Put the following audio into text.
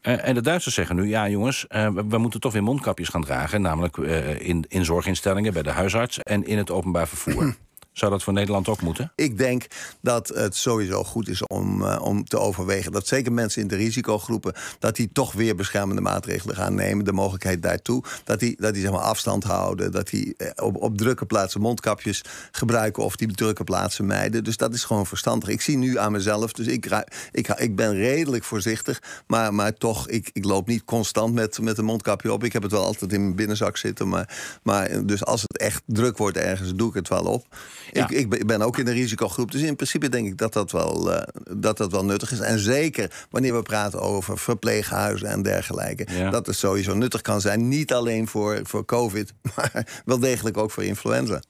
Eh, en de Duitsers zeggen nu, ja jongens, eh, we, moeten toch weer mondkapjes gaan dragen. Namelijk uh, in, in zorginstellingen, bij de huisarts en in het openbaar vervoer. Zou dat voor Nederland ook moeten? Ik denk dat het sowieso goed is om, eh, om te overwegen. Dat zeker mensen in de risicogroepen, dat die toch weer beschermende maatregelen gaan nemen. De mogelijkheid daartoe. Dat die, dat die zeg maar afstand houden. Dat die eh, op, op drukke plaatsen mondkapjes gebruiken of die drukke plaatsen mijden. Dus dat is gewoon verstandig. Ik zie nu aan mezelf, dus ik, ik, ik ben redelijk voorzichtig. Maar, maar toch, ik, ik loop niet constant met, met een mondkapje op. Ik heb het wel altijd in mijn binnenzak zitten. Maar, maar eh, dus als het echt druk wordt ergens, doe ik het wel op. Ik, ik, ben ook in de risicogroep. Dus in principe denk ik dat dat, wel, eh, dat dat wel nuttig is. En zeker wanneer we praten over verpleeghuizen en dergelijke. Dat het sowieso nuttig kan zijn. Niet alleen voor, voor COVID, maar wel degelijk ook voor influenza.